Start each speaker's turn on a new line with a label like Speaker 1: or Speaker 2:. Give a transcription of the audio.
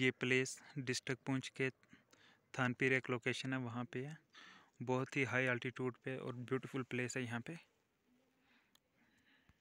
Speaker 1: ये place district पूंछ के थानपीर एक लोकेशन है वहाँ पे है बहुत ही हाई अल्टीट्यूड पे और ब्यूटीफुल प्लेस है यहाँ पे